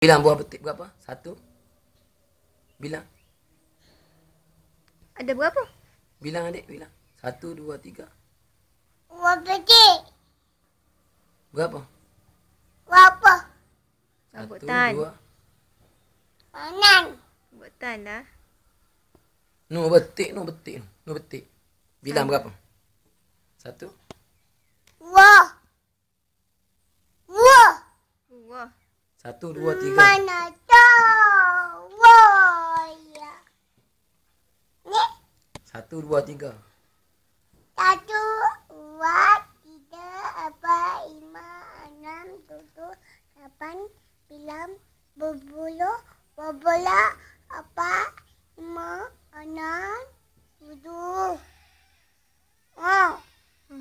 Bilang buah betik berapa? Satu. Bilang. Ada berapa? Bilang adik, bilang. Satu, dua, tiga. Buah betik. Berapa? apa Satu, Tan. dua. panang Buat tanah. Nu betik, nu betik, nu betik. Bilang Tan. Ah. berapa? Satu. Satu. Satu, dua, tiga. Mana tahu ya. Satu, dua, tiga. Satu, dua, tiga, apa lima, enam, tujuh, lapan, sembilan, berpuluh, berpula, apa lima, enam, tujuh. Oh.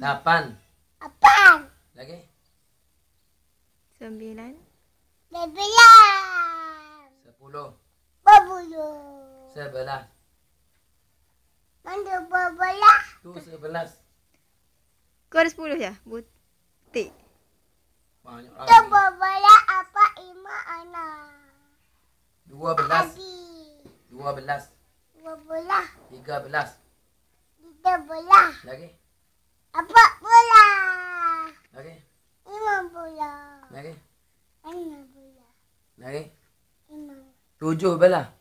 Lapan. Lapan. Lagi. Sembilan. Sebelas. Sepuluh. sepuluh, Sebelas. Mana sebelah? Tu sebelas. Kau ada sepuluh ya? Butik. Banyak Tu berpuluh apa ima ana? Dua belas. Dua belas. Dua belah, Tiga belas. Tiga belah. Lagi. Apa bola? Lagi. Lima bola. Lagi. Lima bola. Nari? Lima. Tujuh belah?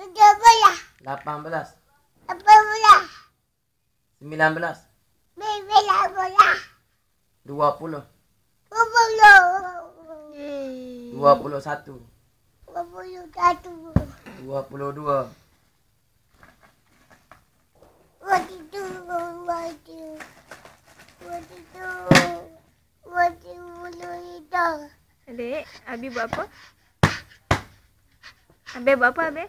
Tujuh belah. Lapan belas? Lapan belah. Sembilan belas? Sembilan belah. Dua puluh? Dua puluh. Dua puluh satu? Dua puluh satu. Dua puluh dua? Dua puluh dua. Dua puluh dua. Dua puluh dua. Dua puluh dua. Adik, Abi buat apa? अबे बापा अबे